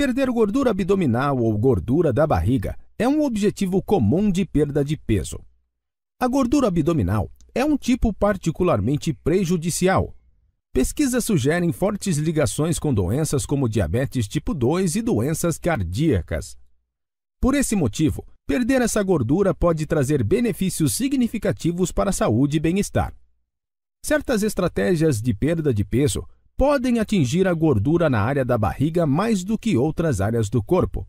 Perder gordura abdominal ou gordura da barriga é um objetivo comum de perda de peso. A gordura abdominal é um tipo particularmente prejudicial. Pesquisas sugerem fortes ligações com doenças como diabetes tipo 2 e doenças cardíacas. Por esse motivo, perder essa gordura pode trazer benefícios significativos para a saúde e bem-estar. Certas estratégias de perda de peso podem atingir a gordura na área da barriga mais do que outras áreas do corpo.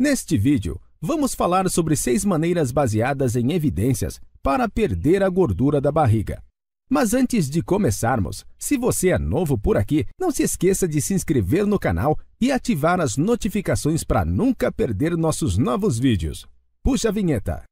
Neste vídeo, vamos falar sobre seis maneiras baseadas em evidências para perder a gordura da barriga. Mas antes de começarmos, se você é novo por aqui, não se esqueça de se inscrever no canal e ativar as notificações para nunca perder nossos novos vídeos. Puxa a vinheta!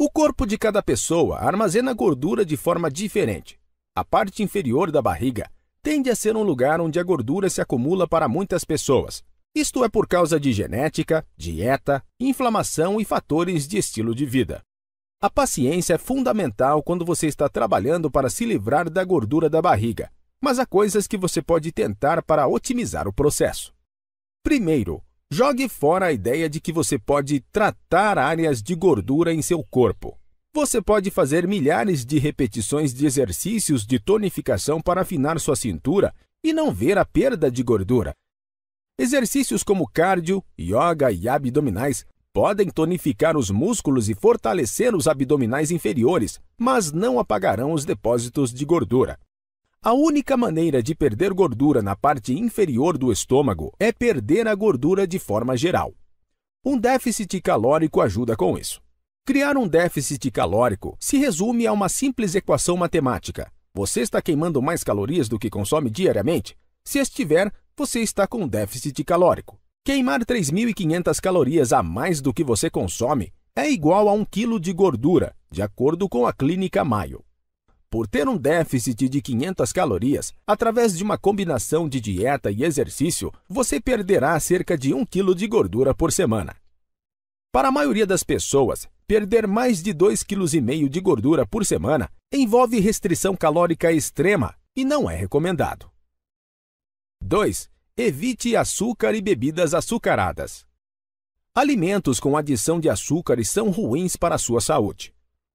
O corpo de cada pessoa armazena gordura de forma diferente. A parte inferior da barriga tende a ser um lugar onde a gordura se acumula para muitas pessoas. Isto é por causa de genética, dieta, inflamação e fatores de estilo de vida. A paciência é fundamental quando você está trabalhando para se livrar da gordura da barriga, mas há coisas que você pode tentar para otimizar o processo. Primeiro, Jogue fora a ideia de que você pode tratar áreas de gordura em seu corpo. Você pode fazer milhares de repetições de exercícios de tonificação para afinar sua cintura e não ver a perda de gordura. Exercícios como cardio, yoga e abdominais podem tonificar os músculos e fortalecer os abdominais inferiores, mas não apagarão os depósitos de gordura. A única maneira de perder gordura na parte inferior do estômago é perder a gordura de forma geral. Um déficit calórico ajuda com isso. Criar um déficit calórico se resume a uma simples equação matemática. Você está queimando mais calorias do que consome diariamente? Se estiver, você está com déficit calórico. Queimar 3.500 calorias a mais do que você consome é igual a 1 kg de gordura, de acordo com a Clínica Mayo. Por ter um déficit de 500 calorias, através de uma combinação de dieta e exercício, você perderá cerca de 1 kg de gordura por semana. Para a maioria das pessoas, perder mais de 2,5 kg de gordura por semana envolve restrição calórica extrema e não é recomendado. 2. Evite açúcar e bebidas açucaradas. Alimentos com adição de açúcares são ruins para a sua saúde.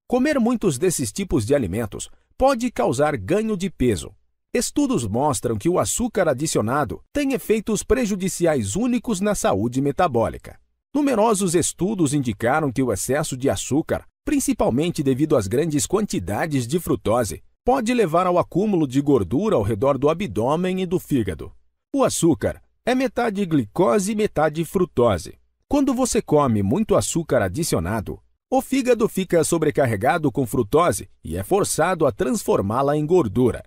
Comer muitos desses tipos de alimentos pode causar ganho de peso. Estudos mostram que o açúcar adicionado tem efeitos prejudiciais únicos na saúde metabólica. Numerosos estudos indicaram que o excesso de açúcar, principalmente devido às grandes quantidades de frutose, pode levar ao acúmulo de gordura ao redor do abdômen e do fígado. O açúcar é metade glicose e metade frutose. Quando você come muito açúcar adicionado, o fígado fica sobrecarregado com frutose e é forçado a transformá-la em gordura.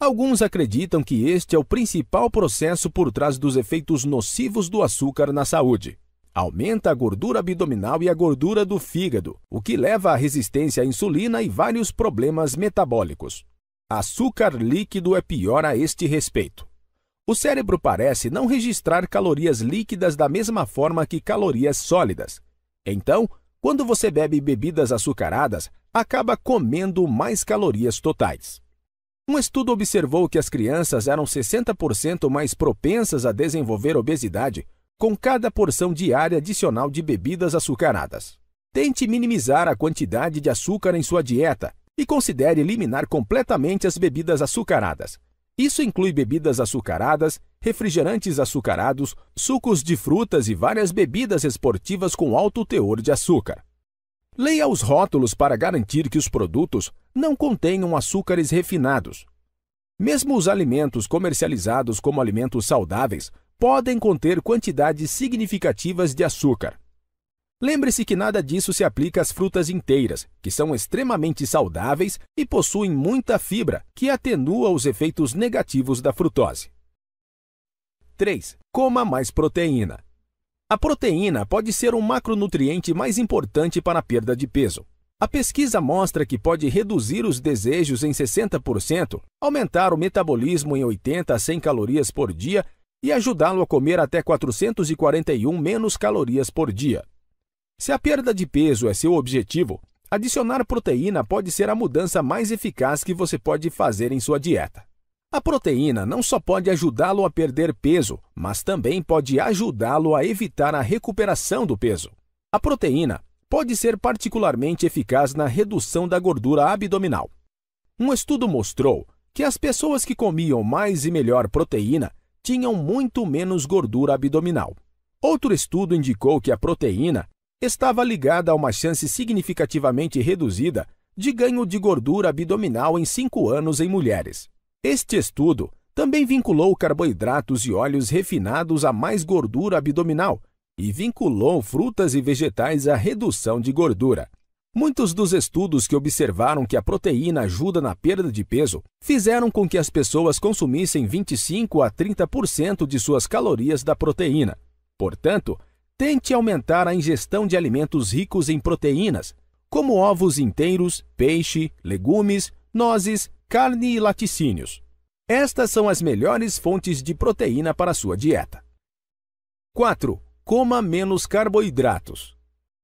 Alguns acreditam que este é o principal processo por trás dos efeitos nocivos do açúcar na saúde. Aumenta a gordura abdominal e a gordura do fígado, o que leva à resistência à insulina e vários problemas metabólicos. Açúcar líquido é pior a este respeito. O cérebro parece não registrar calorias líquidas da mesma forma que calorias sólidas. Então, quando você bebe bebidas açucaradas, acaba comendo mais calorias totais. Um estudo observou que as crianças eram 60% mais propensas a desenvolver obesidade com cada porção diária adicional de bebidas açucaradas. Tente minimizar a quantidade de açúcar em sua dieta e considere eliminar completamente as bebidas açucaradas. Isso inclui bebidas açucaradas, refrigerantes açucarados, sucos de frutas e várias bebidas esportivas com alto teor de açúcar. Leia os rótulos para garantir que os produtos não contenham açúcares refinados. Mesmo os alimentos comercializados como alimentos saudáveis podem conter quantidades significativas de açúcar. Lembre-se que nada disso se aplica às frutas inteiras, que são extremamente saudáveis e possuem muita fibra, que atenua os efeitos negativos da frutose. 3. Coma mais proteína. A proteína pode ser um macronutriente mais importante para a perda de peso. A pesquisa mostra que pode reduzir os desejos em 60%, aumentar o metabolismo em 80 a 100 calorias por dia e ajudá-lo a comer até 441 menos calorias por dia. Se a perda de peso é seu objetivo, adicionar proteína pode ser a mudança mais eficaz que você pode fazer em sua dieta. A proteína não só pode ajudá-lo a perder peso, mas também pode ajudá-lo a evitar a recuperação do peso. A proteína pode ser particularmente eficaz na redução da gordura abdominal. Um estudo mostrou que as pessoas que comiam mais e melhor proteína tinham muito menos gordura abdominal. Outro estudo indicou que a proteína estava ligada a uma chance significativamente reduzida de ganho de gordura abdominal em 5 anos em mulheres. Este estudo também vinculou carboidratos e óleos refinados a mais gordura abdominal e vinculou frutas e vegetais à redução de gordura. Muitos dos estudos que observaram que a proteína ajuda na perda de peso fizeram com que as pessoas consumissem 25 a 30% de suas calorias da proteína. Portanto, Tente aumentar a ingestão de alimentos ricos em proteínas, como ovos inteiros, peixe, legumes, nozes, carne e laticínios. Estas são as melhores fontes de proteína para sua dieta. 4. Coma menos carboidratos.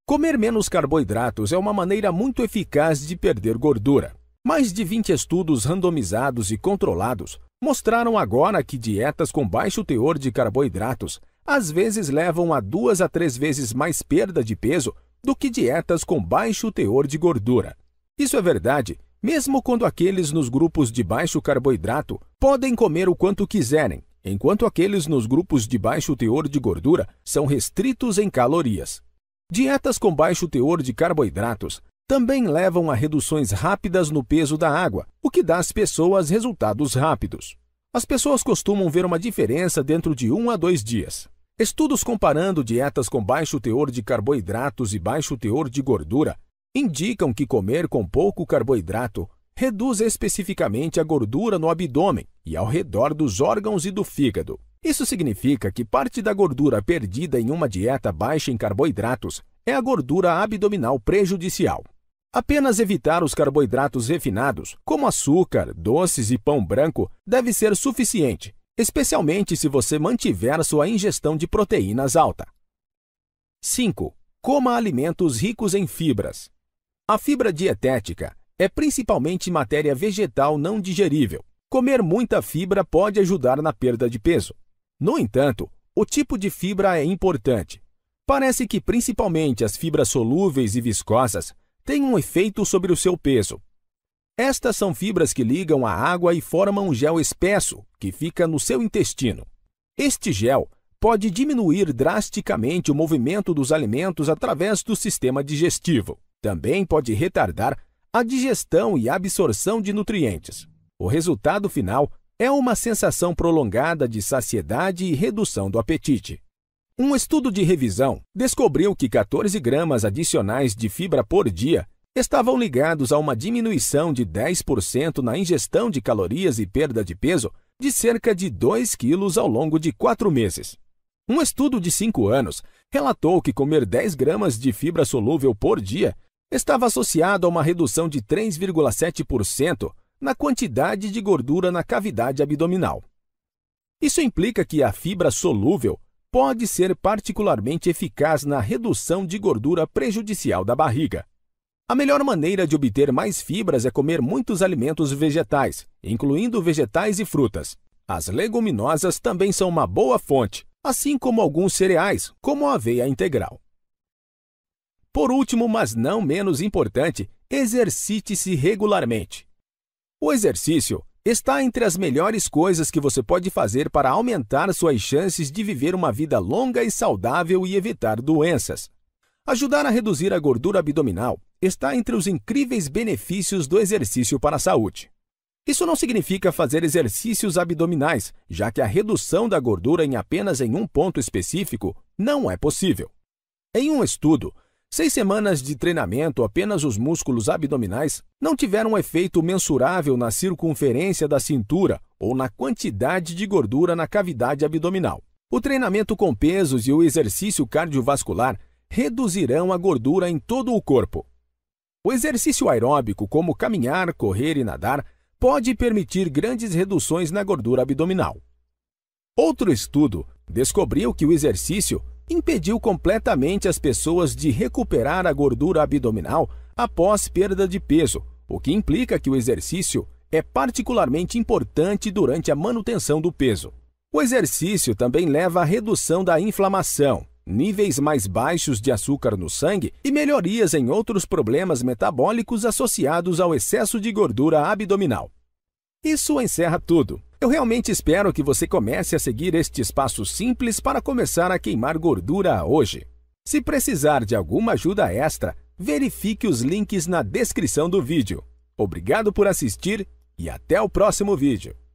Comer menos carboidratos é uma maneira muito eficaz de perder gordura. Mais de 20 estudos randomizados e controlados mostraram agora que dietas com baixo teor de carboidratos às vezes levam a duas a três vezes mais perda de peso do que dietas com baixo teor de gordura. Isso é verdade, mesmo quando aqueles nos grupos de baixo carboidrato podem comer o quanto quiserem, enquanto aqueles nos grupos de baixo teor de gordura são restritos em calorias. Dietas com baixo teor de carboidratos também levam a reduções rápidas no peso da água, o que dá às pessoas resultados rápidos. As pessoas costumam ver uma diferença dentro de um a dois dias. Estudos comparando dietas com baixo teor de carboidratos e baixo teor de gordura indicam que comer com pouco carboidrato reduz especificamente a gordura no abdômen e ao redor dos órgãos e do fígado. Isso significa que parte da gordura perdida em uma dieta baixa em carboidratos é a gordura abdominal prejudicial. Apenas evitar os carboidratos refinados, como açúcar, doces e pão branco, deve ser suficiente especialmente se você mantiver sua ingestão de proteínas alta. 5. Coma alimentos ricos em fibras. A fibra dietética é principalmente matéria vegetal não digerível. Comer muita fibra pode ajudar na perda de peso. No entanto, o tipo de fibra é importante. Parece que principalmente as fibras solúveis e viscosas têm um efeito sobre o seu peso, estas são fibras que ligam a água e formam um gel espesso, que fica no seu intestino. Este gel pode diminuir drasticamente o movimento dos alimentos através do sistema digestivo. Também pode retardar a digestão e a absorção de nutrientes. O resultado final é uma sensação prolongada de saciedade e redução do apetite. Um estudo de revisão descobriu que 14 gramas adicionais de fibra por dia estavam ligados a uma diminuição de 10% na ingestão de calorias e perda de peso de cerca de 2 quilos ao longo de 4 meses. Um estudo de 5 anos relatou que comer 10 gramas de fibra solúvel por dia estava associado a uma redução de 3,7% na quantidade de gordura na cavidade abdominal. Isso implica que a fibra solúvel pode ser particularmente eficaz na redução de gordura prejudicial da barriga. A melhor maneira de obter mais fibras é comer muitos alimentos vegetais, incluindo vegetais e frutas. As leguminosas também são uma boa fonte, assim como alguns cereais, como a aveia integral. Por último, mas não menos importante, exercite-se regularmente. O exercício está entre as melhores coisas que você pode fazer para aumentar suas chances de viver uma vida longa e saudável e evitar doenças. Ajudar a reduzir a gordura abdominal está entre os incríveis benefícios do exercício para a saúde. Isso não significa fazer exercícios abdominais, já que a redução da gordura em apenas em um ponto específico não é possível. Em um estudo, seis semanas de treinamento apenas os músculos abdominais não tiveram um efeito mensurável na circunferência da cintura ou na quantidade de gordura na cavidade abdominal. O treinamento com pesos e o exercício cardiovascular reduzirão a gordura em todo o corpo. O exercício aeróbico, como caminhar, correr e nadar, pode permitir grandes reduções na gordura abdominal. Outro estudo descobriu que o exercício impediu completamente as pessoas de recuperar a gordura abdominal após perda de peso, o que implica que o exercício é particularmente importante durante a manutenção do peso. O exercício também leva à redução da inflamação, níveis mais baixos de açúcar no sangue e melhorias em outros problemas metabólicos associados ao excesso de gordura abdominal. Isso encerra tudo. Eu realmente espero que você comece a seguir estes passos simples para começar a queimar gordura hoje. Se precisar de alguma ajuda extra, verifique os links na descrição do vídeo. Obrigado por assistir e até o próximo vídeo.